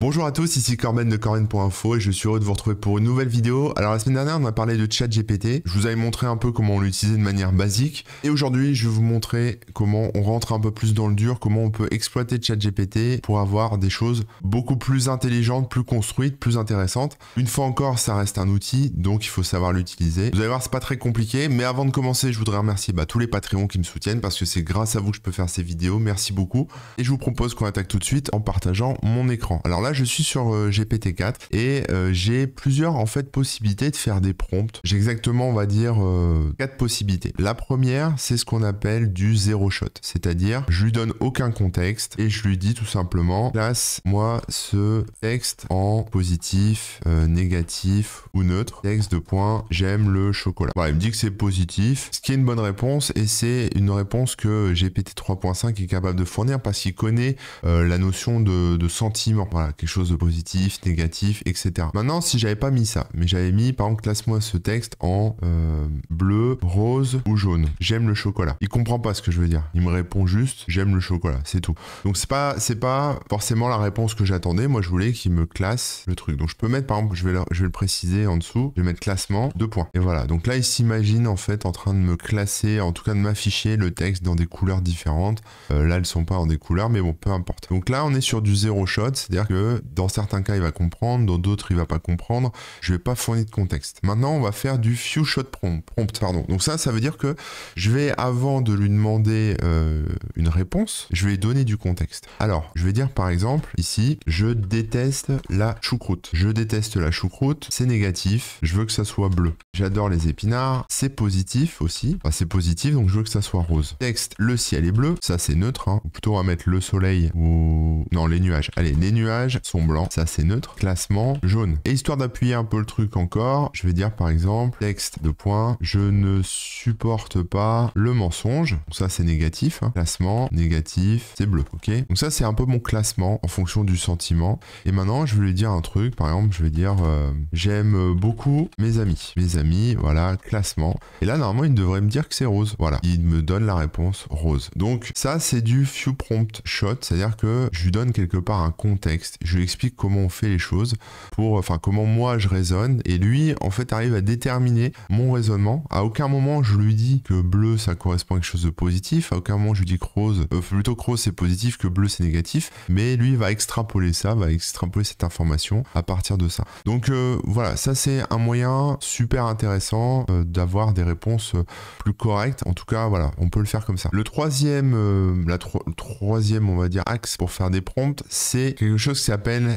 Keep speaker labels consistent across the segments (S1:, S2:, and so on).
S1: Bonjour à tous, ici Corben de Corben.info et je suis heureux de vous retrouver pour une nouvelle vidéo. Alors la semaine dernière on a parlé de ChatGPT, je vous avais montré un peu comment on l'utilisait de manière basique et aujourd'hui je vais vous montrer comment on rentre un peu plus dans le dur, comment on peut exploiter ChatGPT pour avoir des choses beaucoup plus intelligentes, plus construites, plus intéressantes. Une fois encore ça reste un outil donc il faut savoir l'utiliser. Vous allez voir c'est pas très compliqué mais avant de commencer je voudrais remercier bah, tous les Patreons qui me soutiennent parce que c'est grâce à vous que je peux faire ces vidéos, merci beaucoup. Et je vous propose qu'on attaque tout de suite en partageant mon écran. Alors là je suis sur euh, GPT-4 et euh, j'ai plusieurs en fait possibilités de faire des prompts. J'ai exactement, on va dire, euh, quatre possibilités. La première, c'est ce qu'on appelle du zéro shot, c'est-à-dire je lui donne aucun contexte et je lui dis tout simplement place-moi ce texte en positif, négatif ou neutre. Texte de point, j'aime le chocolat. Bah, il me dit que c'est positif, ce qui est une bonne réponse et c'est une réponse que GPT 3.5 est capable de fournir parce qu'il connaît la notion de, de sentiment. Voilà, quelque chose de positif, négatif, etc. Maintenant, si j'avais pas mis ça, mais j'avais mis, par exemple, classe-moi ce texte en euh, bleu, rose ou jaune. J'aime le chocolat. Il comprend pas ce que je veux dire. Il me répond juste, j'aime le chocolat, c'est tout. Donc c'est pas, c'est pas forcément la réponse que j'attendais. Moi, je voulais qu'il me classe le truc. Donc je peux mettre, par exemple, je vais le, préciser en dessous. Je vais mettre classement, deux points. Et voilà. Donc là, il s'imagine en fait en train de me classer, en tout cas de m'afficher le texte dans des couleurs différentes. Euh, là, elles sont pas en des couleurs, mais bon, peu importe. Donc là, on est sur du zéro shot, c'est-à-dire que dans certains cas, il va comprendre, dans d'autres, il va pas comprendre. Je vais pas fournir de contexte. Maintenant, on va faire du few shot prompt, prompt pardon. Donc ça, ça veut dire que je vais, avant de lui demander euh, une réponse, je vais donner du contexte. Alors, je vais dire par exemple, ici, je déteste la choucroute. Je déteste la choucroute, c'est négatif, je veux que ça soit bleu. J'adore les épinards, c'est positif aussi. Enfin, c'est positif, donc je veux que ça soit rose. Texte, le ciel est bleu, ça c'est neutre. Hein. plutôt, on va mettre le soleil ou... Non, les nuages. Allez, les nuages, sont blancs, ça c'est neutre. Classement jaune. Et histoire d'appuyer un peu le truc encore, je vais dire par exemple texte de point je ne supporte pas le mensonge. Donc ça c'est négatif. Hein. Classement négatif, c'est bleu. Ok. Donc ça c'est un peu mon classement en fonction du sentiment. Et maintenant je vais lui dire un truc. Par exemple, je vais dire euh, j'aime beaucoup mes amis. Mes amis, voilà classement. Et là normalement il devrait me dire que c'est rose. Voilà. Il me donne la réponse rose. Donc ça c'est du few prompt shot, c'est-à-dire que je lui donne quelque part un contexte, je lui explique comment on fait les choses, pour, enfin comment moi je raisonne, et lui en fait arrive à déterminer mon raisonnement. À aucun moment je lui dis que bleu ça correspond à quelque chose de positif, à aucun moment je lui dis que rose, euh, plutôt que rose c'est positif, que bleu c'est négatif, mais lui va extrapoler ça, va extrapoler cette information à partir de ça. Donc euh, voilà, ça c'est un moyen super intéressant euh, d'avoir des réponses plus correctes. En tout cas, voilà, on peut le faire comme ça. Le troisième, la troisième on va dire axe pour faire des prompts, c'est quelque chose qui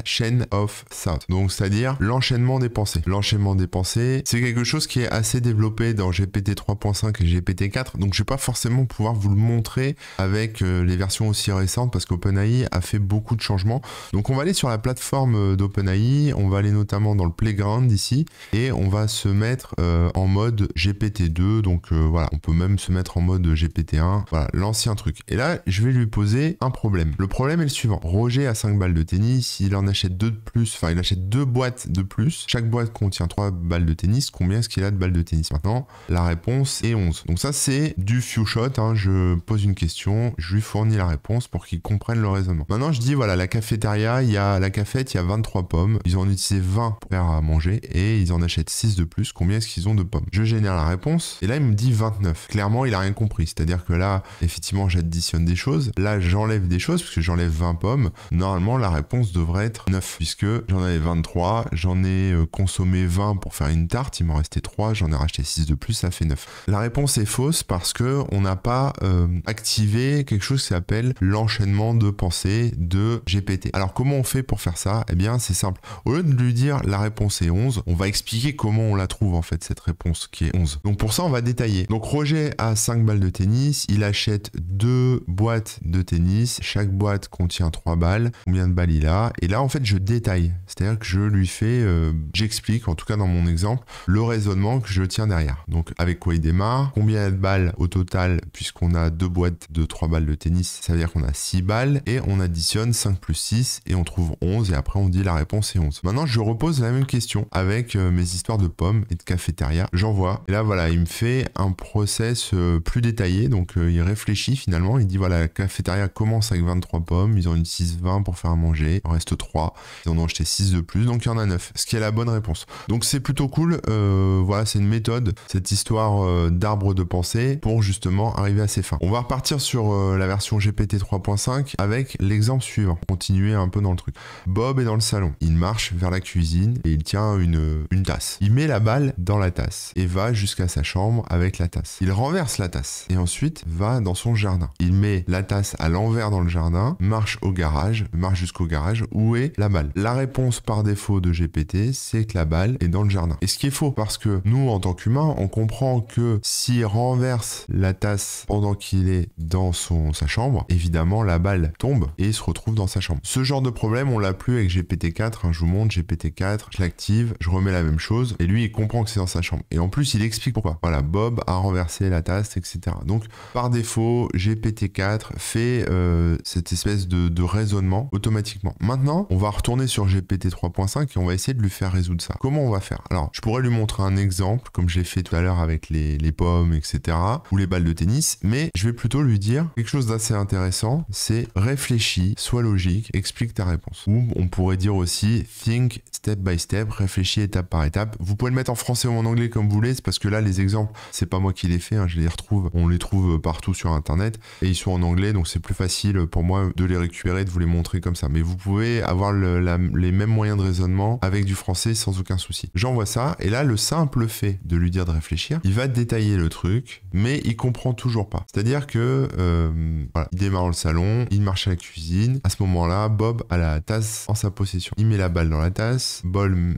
S1: chain of thought. Donc c'est-à-dire l'enchaînement des pensées. L'enchaînement des pensées, c'est quelque chose qui est assez développé dans GPT 3.5 et GPT 4. Donc je vais pas forcément pouvoir vous le montrer avec euh, les versions aussi récentes parce qu'OpenAI a fait beaucoup de changements. Donc on va aller sur la plateforme euh, d'OpenAI, on va aller notamment dans le playground ici et on va se mettre euh, en mode GPT2. Donc voilà, on peut même se mettre en mode GPT1. Voilà, l'ancien truc. Et là, je vais lui poser un problème. Le problème est le suivant. Roger a 5 balles de tennis, s'il en achète deux de plus, enfin il achète deux boîtes de plus, chaque boîte contient trois balles de tennis, combien est-ce qu'il a de balles de tennis maintenant La réponse est 11. Donc ça c'est du few shot, hein. je pose une question, je lui fournis la réponse pour qu'il comprenne le raisonnement. Maintenant je dis voilà, la cafétéria, il y a la cafette, il y a 23 pommes, ils ont en utilisé 20 pour faire à manger et ils en achètent 6 de plus, combien est-ce qu'ils ont de pommes Je génère la réponse et là il me dit 29. Clairement il a rien compris, c'est-à-dire que là effectivement j'additionne des choses, là j'enlève des choses parce que j'enlève 20 pommes, normalement la réponse de devrait être 9, puisque j'en avais 23, j'en ai euh, consommé 20 pour faire une tarte, il m'en restait 3, j'en ai racheté 6 de plus, ça fait 9. La réponse est fausse parce que on n'a pas euh, activé quelque chose qui s'appelle l'enchaînement de pensée de GPT. Alors comment on fait pour faire ça Eh bien c'est simple. Au lieu de lui dire la réponse est 11, on va expliquer comment on la trouve en fait cette réponse qui est 11. Donc pour ça on va détailler. Donc Roger a 5 balles de tennis, il achète 2 boîtes de tennis, chaque boîte contient 3 balles, combien de balles il a et là, en fait, je détaille. C'est-à-dire que je lui fais, euh, j'explique, en tout cas dans mon exemple, le raisonnement que je tiens derrière. Donc, avec quoi il démarre, combien de balles au total, puisqu'on a deux boîtes de trois balles de tennis, ça veut dire qu'on a six balles, et on additionne 5 plus 6, et on trouve 11, et après on dit la réponse est 11. Maintenant, je repose la même question avec euh, mes histoires de pommes et de cafétéria. J'envoie. Et là, voilà, il me fait un process euh, plus détaillé, donc il réfléchit finalement, il dit voilà, la cafétéria commence avec 23 pommes, ils ont une 6-20 pour faire à manger, reste 3. Ils en ont acheté 6 de plus, donc il y en a 9, ce qui est la bonne réponse. Donc c'est plutôt cool, euh, voilà, c'est une méthode, cette histoire euh, d'arbre de pensée pour justement arriver à ses fins. On va repartir sur euh, la version GPT 3.5 avec l'exemple suivant, continuer un peu dans le truc. Bob est dans le salon, il marche vers la cuisine et il tient une tasse. Il met la balle dans la tasse et va jusqu'à sa chambre avec la tasse. Il renverse la tasse et ensuite va dans son jardin. Il met la tasse à l'envers dans le jardin, marche au garage, marche jusqu'au garage, où est la balle. La réponse par défaut de GPT, c'est que la balle est dans le jardin. Et ce qui est faux, parce que nous, en tant qu'humains, on comprend que s'il renverse la tasse pendant qu'il est dans son, sa chambre, évidemment, la balle tombe et il se retrouve dans sa chambre. Ce genre de problème, on l'a plus avec GPT-4. Hein. je vous montre GPT-4, je l'active, je remets la même chose, et lui, il comprend que c'est dans sa chambre. Et en plus, il explique pourquoi. Voilà, Bob a renversé la tasse, etc. Donc, par défaut, GPT-4 fait euh, cette espèce de, de raisonnement automatiquement maintenant, on va retourner sur GPT 3.5 et on va essayer de lui faire résoudre ça. Comment on va faire Alors, je pourrais lui montrer un exemple, comme j'ai fait tout à l'heure avec les, pommes, etc., ou les balles de tennis, mais je vais plutôt lui dire quelque chose d'assez intéressant, c'est réfléchis, sois logique, explique ta réponse. Ou on pourrait dire aussi think step by step, réfléchis étape par étape. Vous pouvez le mettre en français ou en anglais comme vous voulez, c'est parce que là, les exemples, c'est pas moi qui les fais, hein, je les retrouve, on les trouve euh, partout sur Internet, et ils sont en anglais, donc c'est plus facile pour moi de les récupérer, de vous les montrer comme ça. Mais vous pouvez avoir les mêmes moyens de raisonnement avec du français sans aucun souci. J'envoie ça, et là, le simple fait de lui dire de réfléchir, il va détailler le truc, mais il comprend toujours pas. C'est-à-dire que, euh, voilà, il démarre le salon, il marche à la cuisine, à ce moment-là, Bob a la tasse en sa possession. Il met la balle dans la tasse,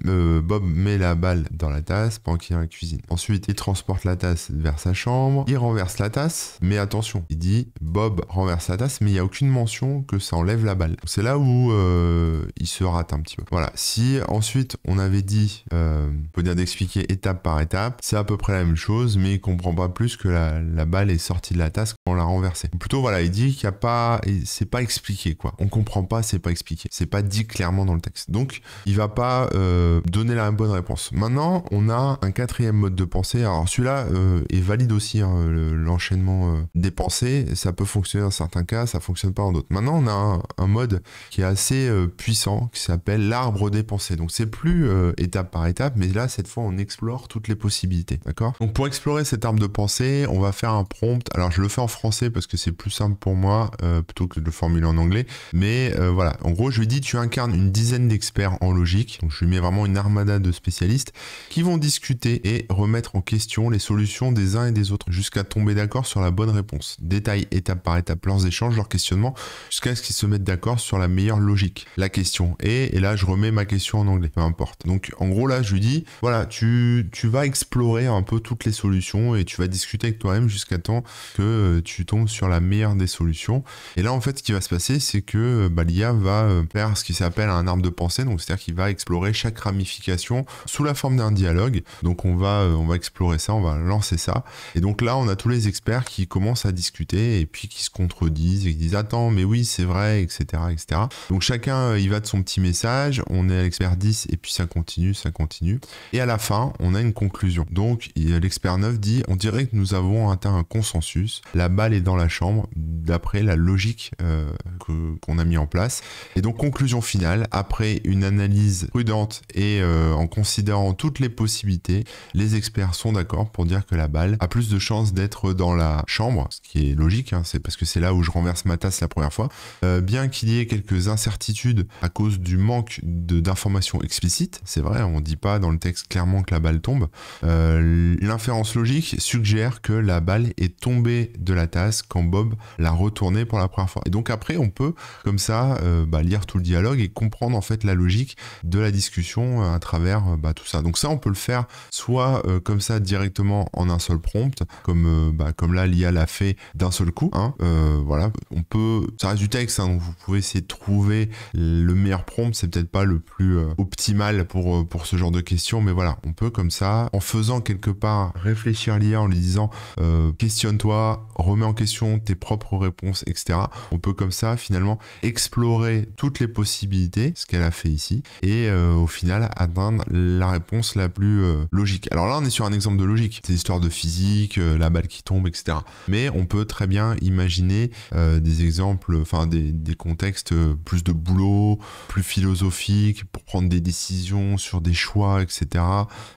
S1: euh, Bob, met la balle dans la tasse pendant qu'il est à la cuisine. Ensuite, il transporte la tasse vers sa chambre, il renverse la tasse, mais attention, il dit Bob renverse la tasse, mais il n'y a aucune mention que ça enlève la balle. C'est là où euh, euh, il se rate un petit peu. Voilà. Si ensuite on avait dit, euh, On peut dire d'expliquer étape par étape, c'est à peu près la même chose, mais il comprend pas plus que la, balle est sortie de la tasse quand on l'a renversée. Plutôt voilà, il dit qu'il n'y a pas, c'est pas expliqué quoi. On comprend pas, c'est pas expliqué, c'est pas dit clairement dans le texte. Donc il va pas euh, donner la bonne réponse. Maintenant, on a un quatrième mode de pensée. Alors celui-là est valide aussi hein, l'enchaînement des pensées. Ça peut fonctionner dans certains cas, ça fonctionne pas dans d'autres. Maintenant, on a un mode qui est assez euh, puissant qui s'appelle l'arbre des pensées. Donc c'est plus euh, étape par étape, mais là cette fois on explore toutes les possibilités, d'accord Donc pour explorer cet arbre de pensée, on va faire un prompt. Alors je le fais en français parce que c'est plus simple pour moi euh, plutôt que de le formuler en anglais, mais voilà. En gros, je lui dis tu incarnes une dizaine d'experts en logique, donc je lui mets vraiment une armada de spécialistes qui vont discuter et remettre en question les solutions des uns et des autres jusqu'à tomber d'accord sur la bonne réponse. Détail étape par étape leurs échanges, leurs questionnements jusqu'à ce qu'ils se mettent d'accord sur la meilleure logique la question est, et là je remets ma question en anglais, peu importe. Donc en gros là je lui dis, voilà, tu, vas explorer un peu toutes les solutions et tu vas discuter avec toi-même jusqu'à temps que euh, tu tombes sur la meilleure des solutions. Et là en fait ce qui va se passer c'est que euh, bah, l'IA va euh, faire ce qui s'appelle un arbre de pensée, donc c'est-à-dire qu'il va explorer chaque ramification sous la forme d'un dialogue. Donc on va, on va explorer ça, on va lancer ça. Et donc là on a tous les experts qui commencent à discuter et puis qui se contredisent et qui disent attends mais oui c'est vrai etc etc. Donc chaque chacun il euh, va de son petit message, on est à l'expert 10 et puis ça continue, ça continue. Et à la fin, on a une conclusion. Donc l'expert 9 dit, on dirait que nous avons atteint un consensus, la balle est dans la chambre, d'après la logique euh, qu'on a mis en place. Et donc conclusion finale, après une analyse prudente et euh, en considérant toutes les possibilités, les experts sont d'accord pour dire que la balle a plus de chances d'être dans la chambre, ce qui est logique, hein, c'est parce que c'est là où je renverse ma tasse la première fois, bien qu'il y ait quelques incertitudes à cause du manque d'informations explicites. C'est vrai, on ne dit pas dans le texte clairement que la balle tombe. Euh, l'inférence logique suggère que la balle est tombée de la tasse quand Bob l'a retournée pour la première fois. Et donc après, on peut comme ça euh, bah, lire tout le dialogue et comprendre en fait la logique de la discussion à travers euh, bah, tout ça. Donc ça, on peut le faire soit comme ça directement en un seul prompt, comme, bah, comme là l'IA l'a fait d'un seul coup. Hein. voilà, on peut, ça reste du texte, hein, donc vous pouvez essayer de trouver le meilleur prompt, c'est peut-être pas le plus euh, optimal pour, euh, pour ce genre de questions, mais voilà, on peut comme ça, en faisant quelque part réfléchir l'IA en lui disant euh, questionne-toi, remets en question tes propres réponses, etc. On peut comme ça finalement explorer toutes les possibilités, ce qu'elle a fait ici, et au final atteindre la réponse la plus logique. Alors là, on est sur un exemple de logique, c'est l'histoire de physique, la balle qui tombe, etc. Mais on peut très bien imaginer des exemples, enfin des, des contextes plus de boulot, plus philosophique, pour prendre des décisions sur des choix, etc.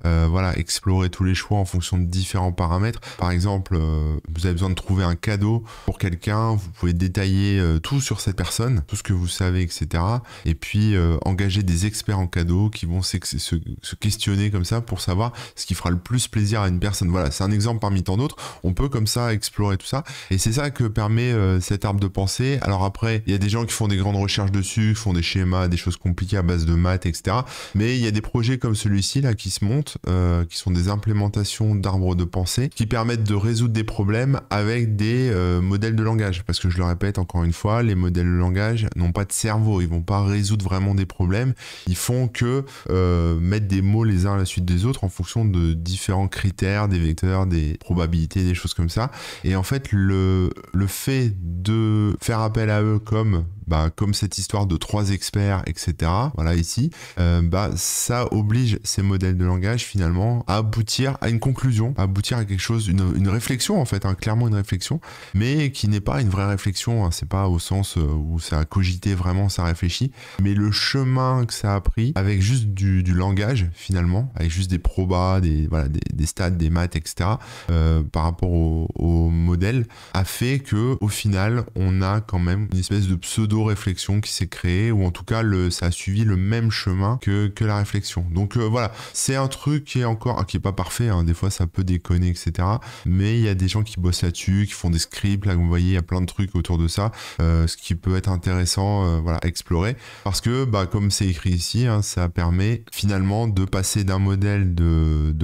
S1: Euh, voilà, explorer tous les choix en fonction de différents paramètres. Par exemple, euh, vous avez besoin de trouver un cadeau pour quelqu'un, vous pouvez détailler euh, tout sur cette personne, tout ce que vous savez, etc. Et puis engager des experts en cadeaux qui vont se, se, questionner comme ça pour savoir ce qui fera le plus plaisir à une personne. Voilà, c'est un exemple parmi tant d'autres. On peut comme ça explorer tout ça. Et c'est ça que permet cet arbre de pensée. Alors après, il y a des gens qui font des grandes recherches dessus font des schémas, des choses compliquées à base de maths, etc. Mais il y a des projets comme celui-ci là qui se montent, euh, qui sont des implémentations d'arbres de pensée, qui permettent de résoudre des problèmes avec des euh, modèles de langage. Parce que je le répète encore une fois, les modèles de langage n'ont pas de cerveau, ils vont pas résoudre vraiment des problèmes. Ils font que euh, mettre des mots les uns à la suite des autres en fonction de différents critères, des vecteurs, des probabilités, des choses comme ça. Et en fait, le, le fait de faire appel à eux comme bah, comme cette histoire de trois experts, etc. Voilà ici, euh, bah ça oblige ces modèles de langage finalement à aboutir à une conclusion, à aboutir à quelque chose, une, réflexion en fait, hein, clairement une réflexion, mais qui n'est pas une vraie réflexion. Hein. c'est pas au sens euh, où ça a cogité vraiment, ça réfléchit, mais le chemin que ça a pris avec juste du, langage finalement, avec juste des probas, des voilà, des, stats, des maths, etc. Euh, par rapport au, au, modèle, a fait que au final on a quand même une espèce de pseudo réflexion qui s'est créé, ou en tout cas, le, ça a suivi le même chemin que, la réflexion. Donc euh, voilà, c'est un truc qui est encore, qui est pas parfait, hein. des fois ça peut déconner, etc. Mais il y a des gens qui bossent là-dessus, qui font des scripts, là, vous voyez, il y a plein de trucs autour de ça, euh, ce qui peut être intéressant, euh, voilà, explorer. Parce que, bah, comme c'est écrit ici, hein, ça permet finalement de passer d'un modèle de,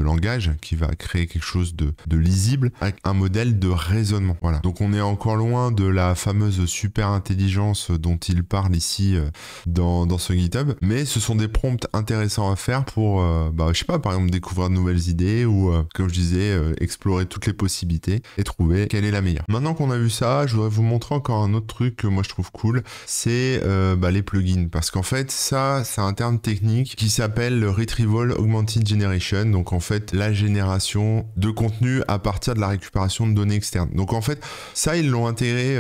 S1: langage qui va créer quelque chose de, de lisible à un modèle de raisonnement. Voilà. Donc on est encore loin de la fameuse super intelligence dont il parle ici euh, dans, ce GitHub. Mais ce sont des prompts intéressants à faire pour, euh, bah, je sais pas, par exemple, découvrir de nouvelles idées ou, euh, comme je disais, explorer toutes les possibilités et trouver quelle est la meilleure. Maintenant qu'on a vu ça, je voudrais vous montrer encore un autre truc que moi je trouve cool, c'est bah, les plugins. Parce qu'en fait, ça, c'est un terme technique qui s'appelle le Retrieval Augmented Generation. Donc en fait, la génération de contenu à partir de la récupération de données externes. Donc en fait, ça, ils l'ont intégré,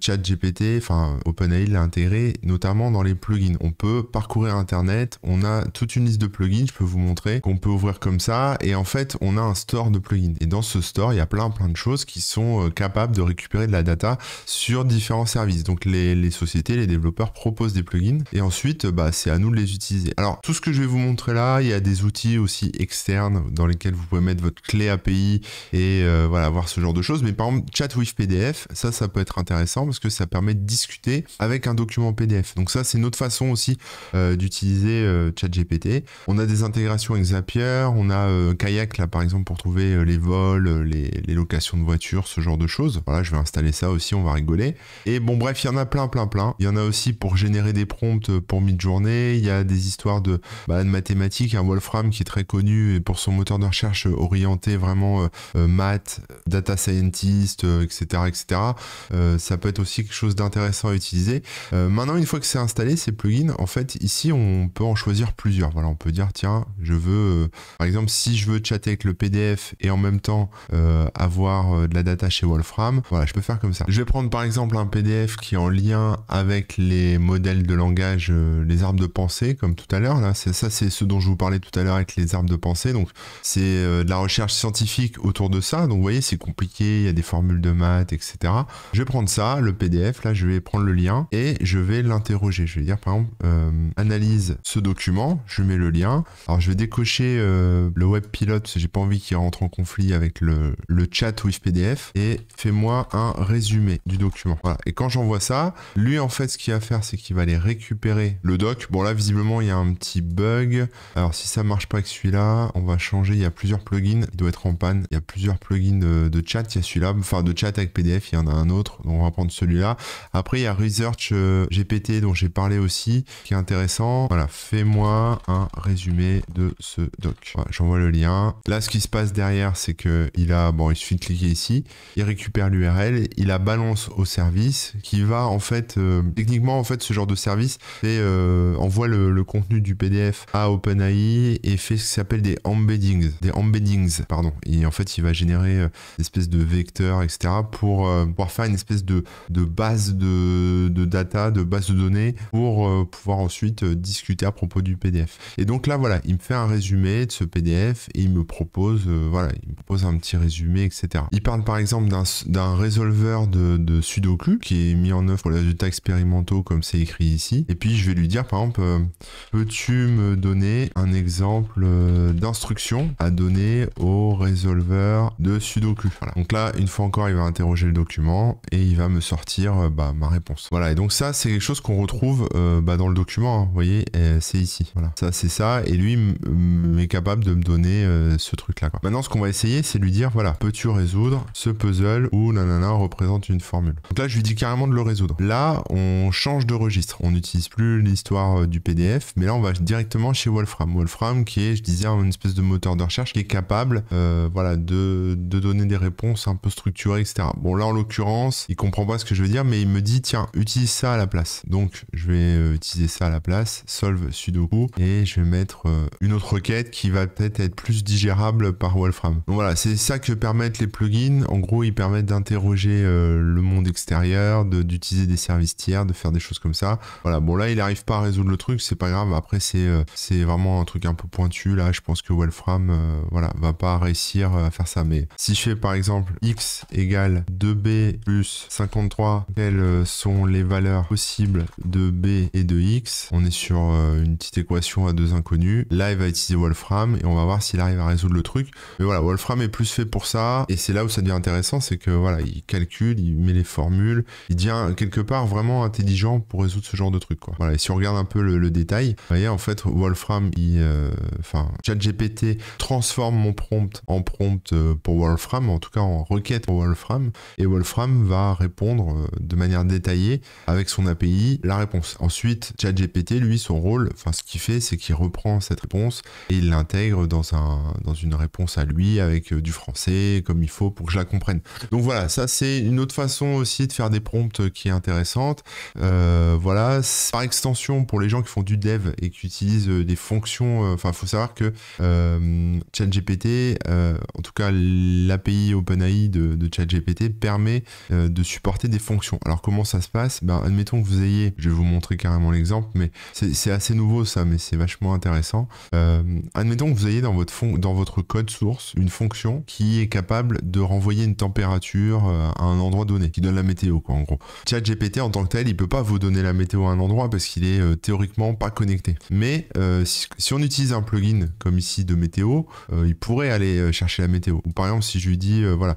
S1: Chat ChatGPT, enfin OpenAI l'a intégré, notamment notamment dans les plugins. On peut parcourir Internet, on a toute une liste de plugins, je peux vous montrer, qu'on peut ouvrir comme ça, et en fait, on a un store de plugins. Et dans ce store, il y a plein plein de choses qui sont euh, capables de récupérer de la data sur différents services. Donc les, sociétés, les développeurs proposent des plugins, et ensuite, euh, bah, c'est à nous de les utiliser. Alors, tout ce que je vais vous montrer là, il y a des outils aussi externes dans lesquels vous pouvez mettre votre clé API et euh, voilà, voir ce genre de choses. Mais par exemple, chat with PDF, ça, ça peut être intéressant parce que ça permet de discuter avec un document PDF. Donc ça, c'est notre façon aussi euh, d'utiliser euh, ChatGPT. On a des intégrations avec Zapier, on a euh, Kayak là par exemple pour trouver les vols, les, locations de voitures, ce genre de choses. Voilà, je vais installer ça aussi, on va rigoler. Et bon bref, il y en a plein, plein, plein. Il y en a aussi pour générer des prompts pour mid-journée. Il y a des histoires de, bah, mathématiques, un Wolfram qui est très connu et pour son moteur de recherche orienté vraiment maths, data scientist, etc., etc. ça peut être aussi quelque chose d'intéressant à utiliser. maintenant, une fois que c'est installé, ces plugins, en fait, ici, on peut en choisir plusieurs. Voilà, on peut dire, tiens, je veux, euh, par exemple, si je veux chatter avec le PDF et en même temps euh, avoir euh, de la data chez Wolfram, voilà, je peux faire comme ça. Je vais prendre, par exemple, un PDF qui est en lien avec les modèles de langage, les arbres de pensée, comme tout à l'heure. Là, c'est ça, c'est ce dont je vous parlais tout à l'heure avec les arbres de pensée. Donc, c'est de la recherche scientifique autour de ça. Donc, vous voyez, c'est compliqué, il y a des formules de maths, etc. Je vais prendre ça, le PDF, là, je vais prendre le lien et je vais l'intégrer je vais dire par exemple, euh, analyse ce document, je mets le lien. Alors je vais décocher euh, le web pilote j'ai pas envie qu'il rentre en conflit avec le, le chat with PDF et fais-moi un résumé du document. Et quand j'envoie ça, lui en fait ce qu'il va faire c'est qu'il va aller récupérer le doc. Bon là visiblement il y a un petit bug. Alors si ça marche pas avec celui-là, on va changer. Il y a plusieurs plugins, il doit être en panne. Il y a plusieurs plugins de, chat, il y a celui-là, enfin de chat avec PDF, il y en a un autre. Donc, on va prendre celui-là. Après il y a Research euh, GPT dont j'ai parlé aussi, qui est intéressant. Voilà, fais-moi un résumé de ce doc. J'envoie le lien. Là, ce qui se passe derrière, c'est que il a, bon, il suffit de cliquer ici, il récupère l'URL, il la balance au service qui va en fait, euh, techniquement en fait, ce genre de service fait, euh, envoie le, contenu du PDF à OpenAI et fait ce qui s'appelle des embeddings, des embeddings, pardon. Et en fait, il va générer euh, des espèces de vecteurs, etc. pour pouvoir faire une espèce de, de base de, de data, de base de pour euh, pouvoir ensuite euh, discuter à propos du PDF. Et donc là, voilà, il me fait un résumé de ce PDF et il me propose, euh, voilà, il me propose un petit résumé, etc. Il parle par exemple d'un résolveur de, de, Sudoku qui est mis en œuvre pour les résultats expérimentaux comme c'est écrit ici. Et puis je vais lui dire par exemple, peux-tu me donner un exemple d'instruction à donner au résolveur de Sudoku Donc là, une fois encore, il va interroger le document et il va me sortir bah, ma réponse. Voilà, et donc ça, c'est quelque chose qu'on retrouve euh, bah, dans le document. Hein, vous voyez, c'est ici. Voilà. Ça, c'est ça. Et lui est capable de me donner euh, ce truc-là. Maintenant, ce qu'on va essayer, c'est lui dire, voilà, peux-tu résoudre ce puzzle où nanana représente une formule. Donc là, je lui dis carrément de le résoudre. Là, on change de registre. On n'utilise plus l'histoire euh, du PDF, mais là, on va directement chez Wolfram. Wolfram, qui est, je disais, une espèce de moteur de recherche qui est capable, voilà, de, de donner des réponses un peu structurées, etc. Bon, là, en l'occurrence, il comprend pas ce que je veux dire, mais il me dit, tiens, utilise ça à la place. Donc donc je vais euh, utiliser ça à la place, solve sudoku, et je vais mettre euh, une autre requête qui va peut-être être plus digérable par Wolfram. Donc voilà, c'est ça que permettent les plugins. En gros, ils permettent d'interroger euh, le monde extérieur, d'utiliser des services tiers, de faire des choses comme ça. Voilà, bon là, il n'arrive pas à résoudre le truc, c'est pas grave. Après, c'est vraiment un truc un peu pointu. Là, je pense que Wolfram, voilà, va pas réussir à faire ça. Mais si je fais par exemple x égale 2b plus 53, quelles sont les valeurs possibles de b et de x. On est sur euh, une petite équation à deux inconnus. Là, il va utiliser Wolfram et on va voir s'il arrive à résoudre le truc. Mais voilà, Wolfram est plus fait pour ça. Et c'est là où ça devient intéressant, c'est que voilà, il calcule, il met les formules. Il devient quelque part vraiment intelligent pour résoudre ce genre de truc. Quoi. Voilà, et si on regarde un peu le, détail, vous voyez, en fait, Wolfram, il, euh, enfin, ChatGPT transforme mon prompt en prompt euh, pour Wolfram, en tout cas en requête pour Wolfram. Et Wolfram va répondre de manière détaillée avec son API la réponse. Ensuite, ChatGPT, lui, son rôle, enfin ce qu'il fait, c'est qu'il reprend cette réponse et il l'intègre dans, un, dans une réponse à lui avec euh, du français comme il faut pour que je la comprenne. Donc voilà, ça c'est une autre façon aussi de faire des prompts qui est intéressante. Euh, voilà, par extension, pour les gens qui font du dev et qui utilisent euh, des fonctions, enfin, il faut savoir que ChatGPT, en tout cas l'API OpenAI de, de ChatGPT permet de supporter des fonctions. Alors comment ça se passe ben, Admettons que vous ayez je vais vous montrer carrément l'exemple, mais c'est assez nouveau ça, mais c'est vachement intéressant. Euh, admettons que vous ayez dans votre, code source une fonction qui est capable de renvoyer une température euh, à un endroit donné, qui donne la météo, quoi, en gros. ChatGPT en tant que tel, il peut pas vous donner la météo à un endroit parce qu'il est euh, théoriquement pas connecté. Mais si, on utilise un plugin comme ici de météo, il pourrait aller chercher la météo. Ou par exemple, si je lui dis, voilà,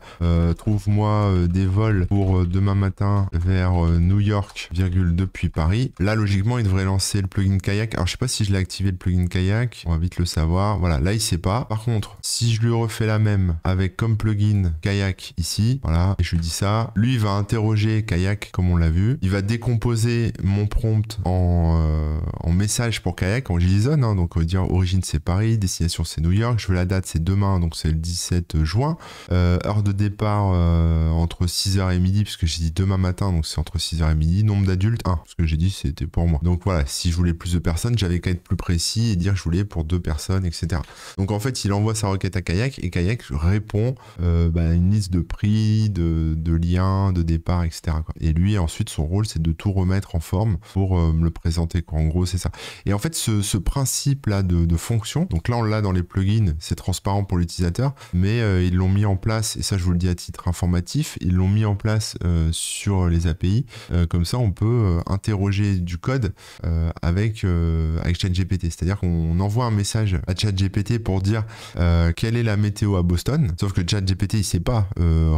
S1: trouve-moi des vols pour demain matin vers New York, virgule, depuis Paris. Là, logiquement, il devrait lancer le plugin kayak. Alors, je sais pas si je l'ai activé le plugin kayak. On va vite le savoir. Voilà, là, il sait pas. Par contre, si je lui refais la même avec comme plugin kayak ici, voilà, et je lui dis ça, lui, va interroger kayak comme on l'a vu. Il va décomposer mon prompt en, euh, message pour kayak, en JSON. Hein. donc, on va dire origine, c'est Paris, destination, c'est New York. Je veux la date, c'est demain, donc c'est le 17 juin. Euh, heure de départ euh, entre 6h et midi, puisque j'ai dit demain matin, donc c'est entre 6h et midi. Nombre d'adultes, 1 ce que j'ai dit, c'était pour moi. Donc voilà, si je voulais plus de personnes, j'avais qu'à être plus précis et dire je voulais pour deux personnes, etc. Donc en fait, il envoie sa requête à Kayak et Kayak répond euh, bah, à une liste de prix, de, liens, de départ, etc. Et lui, ensuite, son rôle, c'est de tout remettre en forme pour euh, me le présenter. En gros, c'est ça. Et en fait, ce, principe-là de, fonction, donc là, on l'a dans les plugins, c'est transparent pour l'utilisateur, mais euh, ils l'ont mis en place, et ça, je vous le dis à titre informatif, ils l'ont mis en place sur les API. comme ça, on peut interroger du code euh, avec, euh, avec ChatGPT. C'est-à-dire qu'on envoie un message à ChatGPT pour dire euh, quelle est la météo à Boston. Sauf que ChatGPT, il sait pas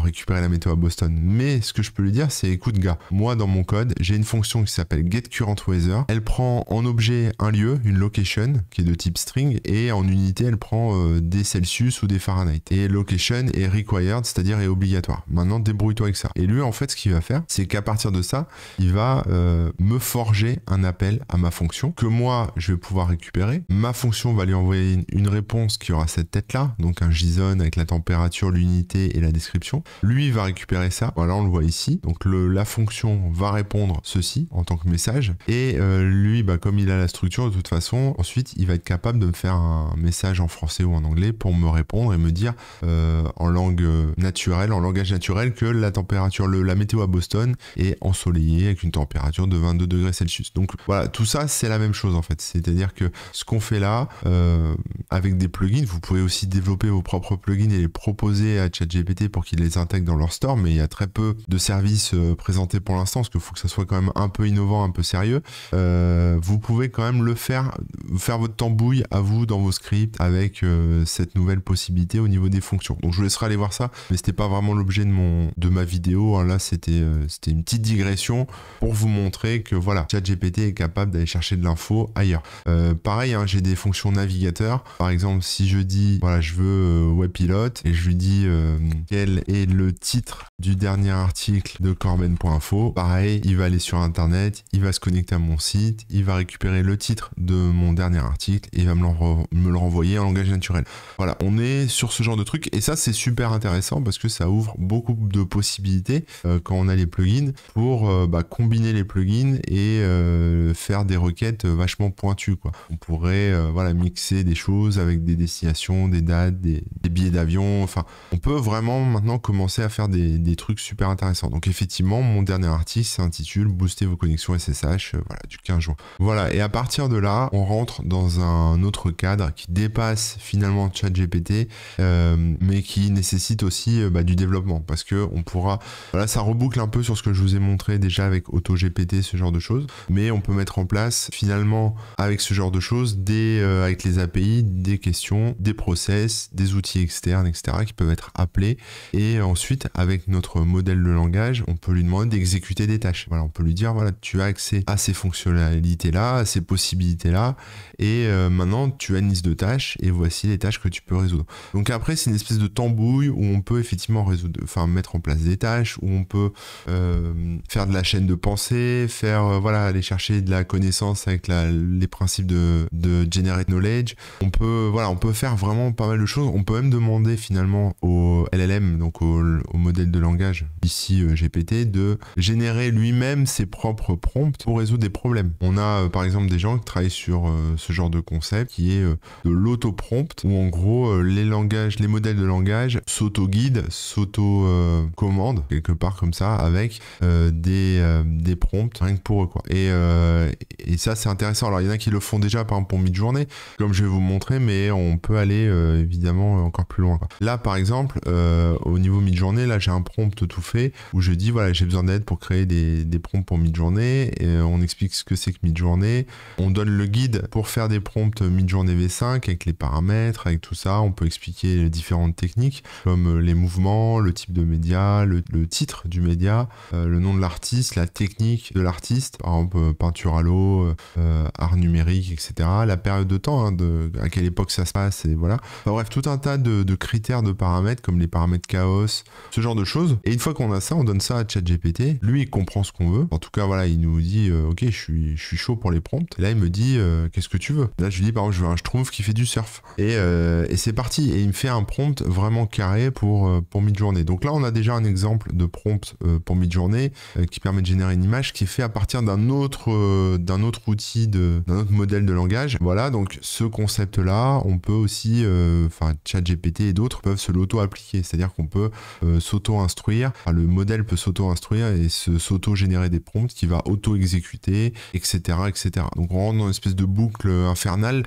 S1: récupérer la météo à Boston. Mais ce que je peux lui dire, c'est écoute gars, moi dans mon code, j'ai une fonction qui s'appelle getCurrentWeather. Elle prend en objet un lieu, une location, qui est de type string, et en unité, elle prend des Celsius ou des Fahrenheit. Et location est required, c'est-à-dire est obligatoire. Maintenant, débrouille-toi avec ça. Et lui, en fait, ce qu'il va faire, c'est qu'à partir de ça, il va me forger un appel à ma fonction que moi, je vais pouvoir récupérer. Ma fonction va lui envoyer une, réponse qui aura cette tête-là, donc un JSON avec la température, l'unité et la description. Lui va récupérer ça. Voilà, on le voit ici. Donc la fonction va répondre ceci en tant que message. Et euh, lui, bah, comme il a la structure, de toute façon, ensuite, il va être capable de me faire un message en français ou en anglais pour me répondre et me dire euh, en langue euh, naturelle, en langage naturel, que la température, le, la météo à Boston est ensoleillée avec une température de 22 degrés Celsius. Donc voilà, tout ça c'est la même chose en fait. C'est-à-dire que ce qu'on fait là, euh, avec des plugins, vous pouvez aussi développer vos propres plugins et les proposer à ChatGPT pour qu'ils les intègrent dans leur store, mais il y a très peu de services euh, présentés pour l'instant, parce qu'il faut que ça soit quand même un peu innovant, un peu sérieux. Euh, vous pouvez quand même le faire, faire votre tambouille à vous dans vos scripts avec cette nouvelle possibilité au niveau des fonctions. Donc je vous laisserai aller voir ça, mais c'était pas vraiment l'objet de mon de ma vidéo. Hein. Là c'était c'était une petite digression pour vous montrer que voilà, ChatGPT est capable d'aller chercher de l'info ailleurs. Euh, pareil, hein, j'ai des fonctions navigateurs. Par exemple, si je dis voilà, je veux Web euh, Webpilote et je lui dis euh, quel est le titre du dernier article de Corben.info, pareil, il va aller sur internet, il va se connecter à mon site, il va récupérer le titre de mon dernier article et il va me, me le renvoyer en langage naturel. Voilà, on est sur ce genre de truc et ça c'est super intéressant parce que ça ouvre beaucoup de possibilités quand on a les plugins pour bah, combiner les plugins et euh, faire des requêtes euh, vachement pointues. Quoi. On pourrait euh, voilà, mixer des choses avec des destinations, des dates, des, billets d'avion. Enfin, on peut vraiment maintenant commencer à faire des, trucs super intéressants. Donc effectivement, mon dernier article s'intitule Booster vos connexions SSH voilà, du 15 juin. Voilà, et à partir de là, on rentre dans un autre cadre qui dépasse finalement ChatGPT, mais qui nécessite aussi bah, du développement parce que on pourra... Voilà, ça reboucle un peu sur ce que je vous ai montré déjà avec AutoGPT ce genre de choses. Mais on peut mettre en place finalement avec ce genre de choses, des, euh, avec les API, des questions, des process, des outils externes, etc. qui peuvent être appelés. Et ensuite, avec notre modèle de langage, on peut lui demander d'exécuter des tâches. Voilà, on peut lui dire, voilà, tu as accès à ces fonctionnalités-là, à ces possibilités-là. Et euh, maintenant, tu as une liste de tâches et voici les tâches que tu peux résoudre. Donc après, c'est une espèce de tambouille où on peut effectivement résoudre, enfin, mettre en place des tâches, où on peut euh, faire de la chaîne de pensée, faire, euh, voilà, aller chercher de la connaissance avec la, les principes de, generate knowledge. On peut, voilà, on peut faire vraiment pas mal de choses. On peut même demander finalement au LLM, donc au, modèle de langage, ici euh, GPT, de générer lui-même ses propres prompts pour résoudre des problèmes. On a euh, par exemple des gens qui travaillent sur ce genre de concept qui est de l'auto-prompt, où en gros les langages, les modèles de langage s'auto-guident, s'auto-commandent quelque part comme ça avec des, des prompts rien que pour eux, quoi. Et, euh, et ça, c'est intéressant. Alors, il y en a qui le font déjà, par exemple, pour mid-journée, comme je vais vous montrer, mais on peut aller, euh, évidemment, encore plus loin, Là, par exemple, euh, au niveau mid-journée, là, j'ai un prompt tout fait où je dis, voilà, j'ai besoin d'aide pour créer des, des prompts pour mid-journée. On explique ce que c'est que mid-journée. On donne le guide pour faire des prompts mid-journée V5 avec les paramètres, avec tout ça. On peut expliquer les différentes techniques, comme les mouvements, le type de média, le, titre du média, le nom de l'artiste, la technique de l'artiste artistes, par exemple euh, peinture à l'eau, euh, euh, art numérique, etc. La période de temps, hein, de, à quelle époque ça se passe, et voilà. bref, tout un tas de, critères, de paramètres, comme les paramètres chaos, ce genre de choses. Et une fois qu'on a ça, on donne ça à ChatGPT. Lui, il comprend ce qu'on veut. En tout cas, voilà, il nous dit, ok, je suis, je suis chaud pour les prompts. là, il me dit, qu'est-ce que tu veux Là, je lui dis, par exemple, je veux un trouve qui fait du surf. Et, et c'est parti. Et il me fait un prompt vraiment carré pour, pour mid-journée. Donc là, on a déjà un exemple de prompt pour mid-journée qui permet de générer une image qui fait à partir d'un autre, euh, d'un autre outil, d'un autre modèle de langage. Voilà, donc ce concept-là, on peut aussi, euh, enfin ChatGPT et d'autres peuvent se l'auto-appliquer, c'est-à-dire qu'on peut euh, s'auto-instruire, le modèle peut s'auto-instruire et s'auto-générer des prompts qui va auto-exécuter, etc., etc. Donc on rentre dans une espèce de boucle infernale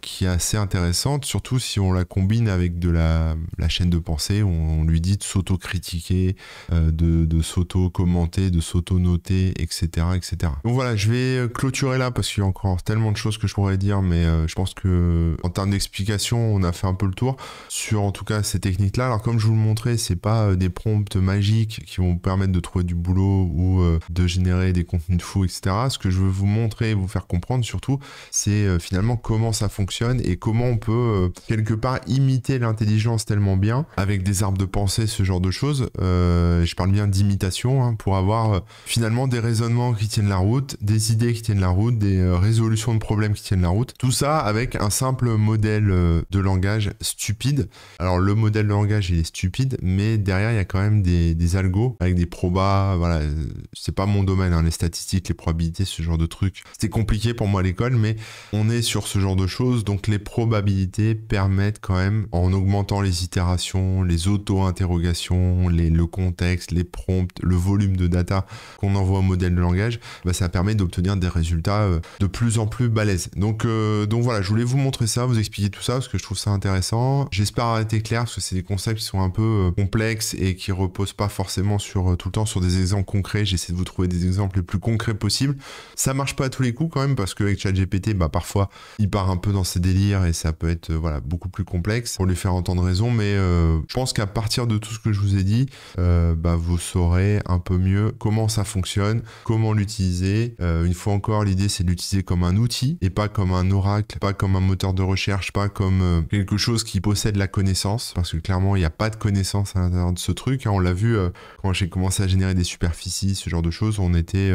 S1: qui est assez intéressante, surtout si on la combine avec de la, chaîne de pensée, on, lui dit de s'auto-critiquer, de, de s'auto-commenter, de s'auto-noter, etc., etc. Donc voilà, je vais euh, clôturer là parce qu'il y a encore tellement de choses que je pourrais dire, mais euh, je pense que en termes d'explication, on a fait un peu le tour sur en tout cas ces techniques-là. Alors comme je vous le montrais, c'est pas euh, des prompts magiques qui vont vous permettre de trouver du boulot ou de générer des contenus de fou, etc. Ce que je veux vous montrer et vous faire comprendre surtout, c'est finalement comment ça fonctionne et comment on peut quelque part imiter l'intelligence tellement bien avec des arbres de pensée, ce genre de choses. je parle bien d'imitation hein, pour avoir finalement des raisonnements qui tiennent la route, des idées qui tiennent la route, des euh, résolutions de problèmes qui tiennent la route. Tout ça avec un simple modèle euh, de langage stupide. Alors le modèle de langage il est stupide, mais derrière il y a quand même des, algos avec des probas. Voilà, euh, c'est pas mon domaine, hein, les statistiques, les probabilités, ce genre de trucs. C'était compliqué pour moi à l'école, mais on est sur ce genre de choses. Donc les probabilités permettent quand même, en augmentant les itérations, les auto-interrogations, le contexte, les prompts, le volume de data qu'on envoie modèle de langage, bah, ça permet d'obtenir des résultats euh, de plus en plus balèzes. Donc, euh, donc voilà, je voulais vous montrer ça, vous expliquer tout ça parce que je trouve ça intéressant. J'espère avoir été clair parce que c'est des concepts qui sont un peu euh, complexes et qui reposent pas forcément sur tout le temps sur des exemples concrets. J'essaie de vous trouver des exemples les plus concrets possibles. Ça marche pas à tous les coups quand même parce que avec ChatGPT, bah, parfois il part un peu dans ses délires et ça peut être voilà beaucoup plus complexe pour lui faire entendre raison. Mais je pense qu'à partir de tout ce que je vous ai dit, bah, vous saurez un peu mieux comment ça fonctionne comment l'utiliser. Euh, une fois encore, l'idée c'est de l'utiliser comme un outil et pas comme un oracle, pas comme un moteur de recherche, pas comme euh, quelque chose qui possède la connaissance, parce que clairement il n'y a pas de connaissance à l'intérieur de ce truc. Hein. on l'a vu euh, quand j'ai commencé à générer des superficies, ce genre de choses, on était,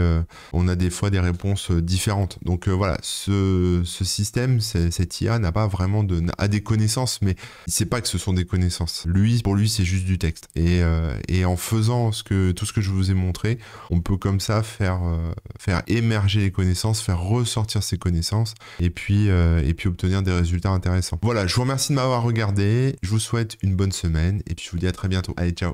S1: on a des fois des réponses différentes. Donc voilà, ce, système, cette IA n'a pas vraiment de, a des connaissances, mais c'est pas que ce sont des connaissances. Lui, pour lui, c'est juste du texte. Et, et en faisant ce que tout ce que je vous ai montré, on peut comme ça faire, euh, faire émerger les connaissances, faire ressortir ces connaissances et puis, euh, et puis obtenir des résultats intéressants. Voilà, je vous remercie de m'avoir regardé, je vous souhaite une bonne semaine et puis je vous dis à très bientôt. Allez, ciao